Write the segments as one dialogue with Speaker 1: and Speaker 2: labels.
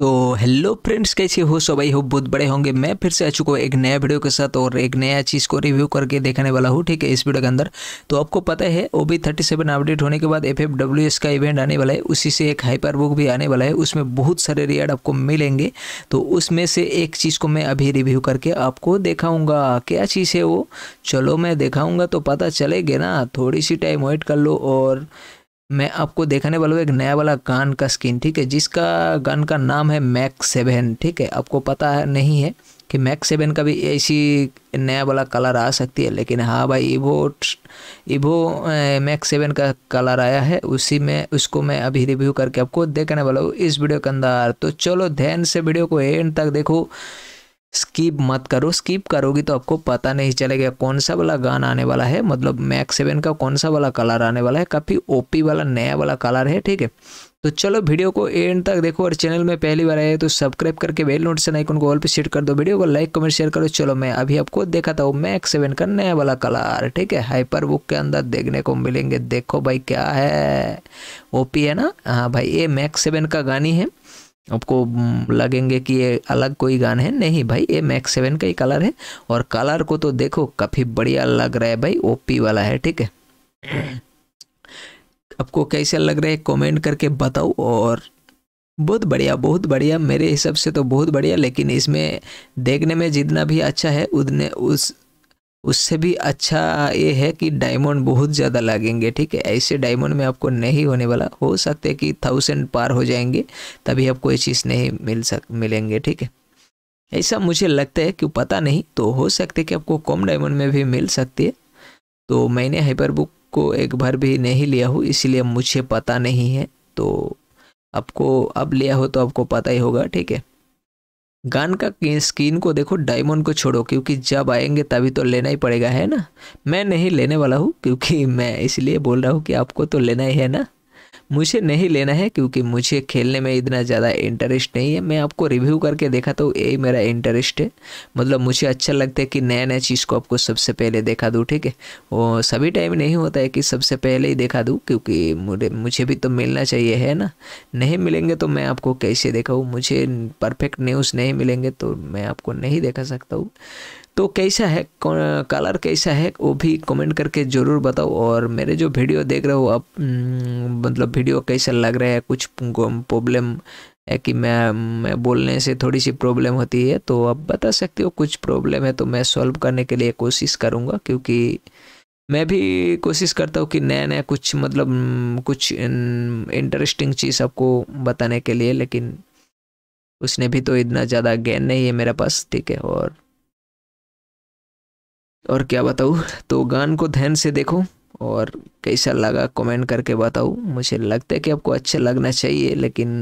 Speaker 1: तो hello friends कैसे हो सो भाई हो बहुत बड़े होंगे मैं फिर से आ चुका हूँ एक नया वीडियो के साथ और एक नया चीज़ को रिव्यू करके देखने वाला हूँ ठीक है इस वीडियो के अंदर तो आपको पता है O B thirty seven update होने के बाद एफ एफ डब्ल्यू एस का इवेंट आने वाला है उसी से एक हाइपर बुक भी आने वाला है उसमें बहुत सारे रियाड आपको मिलेंगे तो उसमें से एक चीज़ को मैं अभी रिव्यू करके आपको देखाऊँगा क्या चीज़ है वो चलो मैं देखाऊँगा तो पता चलेगा ना थोड़ी सी टाइम वेट कर लो और मैं आपको देखाने वाला हूँ एक नया वाला गन का स्किन ठीक है जिसका गन का नाम है मैक सेवन ठीक है आपको पता है नहीं है कि मैक सेवन का भी ऐसी नया वाला कलर आ सकती है लेकिन हाँ भाई इवो इवो मैक सेवन का कलर आया है उसी में उसको मैं अभी रिव्यू करके आपको देखने वाला हूँ इस वीडियो के अंदर तो चलो ध्यान से वीडियो को एंड तक देखो स्किप मत करो स्किप करोगी तो आपको पता नहीं चलेगा कौन सा वाला गाना आने वाला है मतलब मैक सेवन का कौन सा वाला कलर आने वाला है काफ़ी ओपी वाला नया वाला कलर है ठीक है तो चलो वीडियो को एंड तक देखो और चैनल में पहली बार आए तो सब्सक्राइब करके बेल नोटिफिकेशन आइकन को ऑल पे सेट कर दो वीडियो को लाइक कमेंट शेयर करो चलो मैं अभी आपको दिखाता हूँ मैक सेवन का नया वाला कलर ठीक है हाइपर बुक के अंदर देखने को मिलेंगे देखो भाई क्या है ओपी है ना हाँ भाई ये मैक सेवन का गानी है आपको हम्म, लगेंगे कि ये अलग कोई गान है नहीं भाई ये मैक्स सेवन का ही कलर है और कलर को तो देखो काफ़ी बढ़िया लग रहा है भाई ओपी वाला है ठीक है आपको कैसे लग रहा है कमेंट करके बताओ और बहुत बढ़िया बहुत बढ़िया मेरे हिसाब से तो बहुत बढ़िया लेकिन इसमें देखने में जितना भी अच्छा है उतने उस उससे भी अच्छा ये है कि डायमंड बहुत ज़्यादा लगेंगे ठीक है ऐसे डायमंड में आपको नहीं होने वाला हो सकता है कि थाउजेंड पार हो जाएंगे तभी आपको ये चीज़ नहीं मिल सक मिलेंगे ठीक है ऐसा मुझे लगता है कि पता नहीं तो हो सकता कि आपको कम डायमंड में भी मिल सकती है तो मैंने हाइपर बुक को एक बार भी नहीं लिया हूँ इसीलिए मुझे पता नहीं है तो आपको अब लिया हो तो आपको पता ही होगा ठीक है गन का स्किन को देखो डायमंड को छोड़ो क्योंकि जब आएंगे तभी तो लेना ही पड़ेगा है ना मैं नहीं लेने वाला हूँ क्योंकि मैं इसलिए बोल रहा हूँ कि आपको तो लेना ही है ना मुझे नहीं लेना है क्योंकि मुझे खेलने में इतना ज़्यादा इंटरेस्ट नहीं है मैं आपको रिव्यू करके देखा तो यही मेरा इंटरेस्ट है मतलब मुझे अच्छा लगता है कि नया नया चीज़ को आपको सबसे पहले देखा दूँ ठीक है वो सभी टाइम नहीं होता है कि सबसे पहले ही देखा दूँ क्योंकि मुझे मुझे भी तो मिलना चाहिए है ना नहीं मिलेंगे तो मैं आपको कैसे देखाऊँ मुझे परफेक्ट न्यूज़ नहीं मिलेंगे तो मैं आपको नहीं देखा सकता हूँ तो कैसा है कलर कैसा है वो भी कमेंट करके ज़रूर बताओ और मेरे जो वीडियो देख रहे हो आप हम्म, मतलब वीडियो कैसा लग रहा है कुछ प्रॉब्लम है कि मैं मैं बोलने से थोड़ी सी प्रॉब्लम होती है तो आप बता सकते हो कुछ प्रॉब्लम है तो मैं सॉल्व करने के लिए कोशिश करूँगा क्योंकि मैं भी कोशिश करता हूँ कि नया नया कुछ मतलब हम्म, कुछ इंटरेस्टिंग चीज़ आपको बताने के लिए लेकिन उसने भी तो इतना ज़्यादा गेन नहीं है मेरे पास ठीक है और और क्या बताऊँ तो गान को ध्यान से देखो और कैसा लगा कमेंट करके बताओ मुझे लगता है कि आपको अच्छा लगना चाहिए लेकिन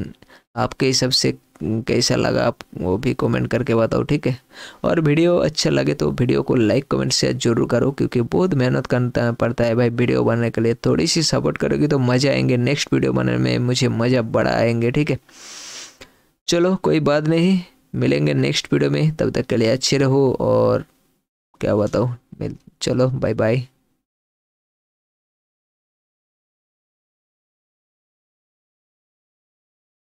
Speaker 1: आपके हिसाब से कैसा लगा आप वो भी कमेंट करके बताओ ठीक है और वीडियो अच्छा लगे तो वीडियो को लाइक कमेंट शेयर जरूर करो क्योंकि बहुत मेहनत करना पड़ता है भाई वीडियो बनाने के लिए थोड़ी सी सपोर्ट करोगे तो मज़ा आएंगे नेक्स्ट वीडियो बनाने में मुझे मज़ा बड़ा आएंगे ठीक है चलो कोई बात नहीं मिलेंगे नेक्स्ट वीडियो में तब तक के लिए अच्छे रहो और क्या बताऊँ चलो बाय बाय